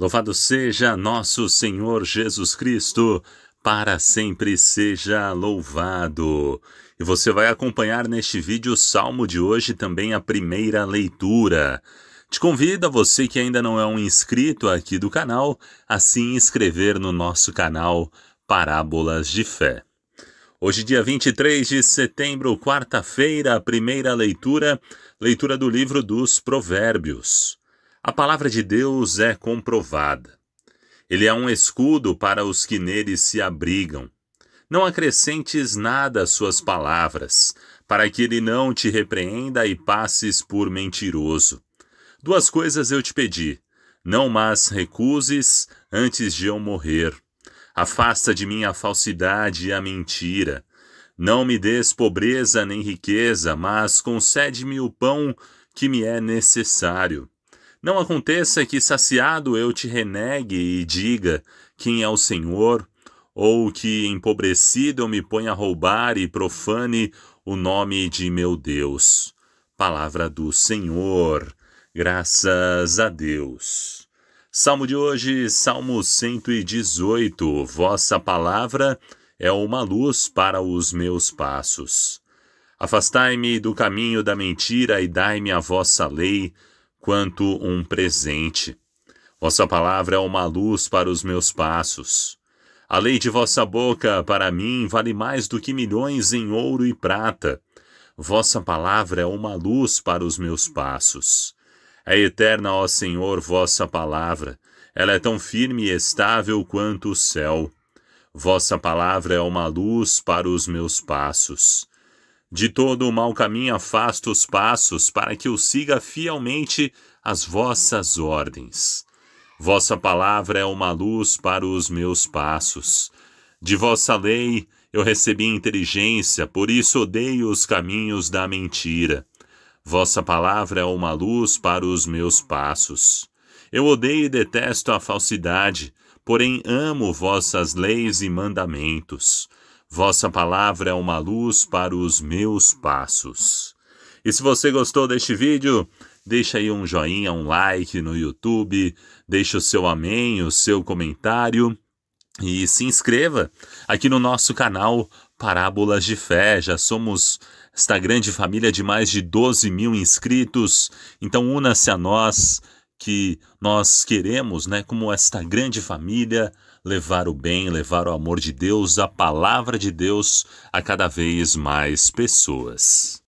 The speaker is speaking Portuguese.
Louvado seja nosso Senhor Jesus Cristo, para sempre seja louvado. E você vai acompanhar neste vídeo o salmo de hoje também a primeira leitura. Te convido a você que ainda não é um inscrito aqui do canal a se inscrever no nosso canal Parábolas de Fé. Hoje, dia 23 de setembro, quarta-feira, a primeira leitura, leitura do livro dos Provérbios. A palavra de Deus é comprovada. Ele é um escudo para os que nele se abrigam. Não acrescentes nada às suas palavras, para que ele não te repreenda e passes por mentiroso. Duas coisas eu te pedi: não mas recuses antes de eu morrer. Afasta de mim a falsidade e a mentira. Não me des pobreza nem riqueza, mas concede-me o pão que me é necessário. Não aconteça que, saciado, eu te renegue e diga quem é o Senhor, ou que, empobrecido, eu me ponha a roubar e profane o nome de meu Deus. Palavra do Senhor, graças a Deus. Salmo de hoje, Salmo 118. Vossa palavra é uma luz para os meus passos. Afastai-me do caminho da mentira e dai-me a vossa lei quanto um presente. Vossa palavra é uma luz para os meus passos. A lei de vossa boca, para mim, vale mais do que milhões em ouro e prata. Vossa palavra é uma luz para os meus passos. É eterna, ó Senhor, vossa palavra. Ela é tão firme e estável quanto o céu. Vossa palavra é uma luz para os meus passos. De todo o mau caminho afasta os passos, para que eu siga fielmente as vossas ordens. Vossa palavra é uma luz para os meus passos. De vossa lei eu recebi inteligência, por isso odeio os caminhos da mentira. Vossa palavra é uma luz para os meus passos. Eu odeio e detesto a falsidade, porém amo vossas leis e mandamentos. Vossa palavra é uma luz para os meus passos. E se você gostou deste vídeo, deixa aí um joinha, um like no YouTube, deixa o seu amém, o seu comentário e se inscreva aqui no nosso canal Parábolas de Fé. Já somos esta grande família de mais de 12 mil inscritos, então una-se a nós que nós queremos, né, como esta grande família, levar o bem, levar o amor de Deus, a palavra de Deus a cada vez mais pessoas.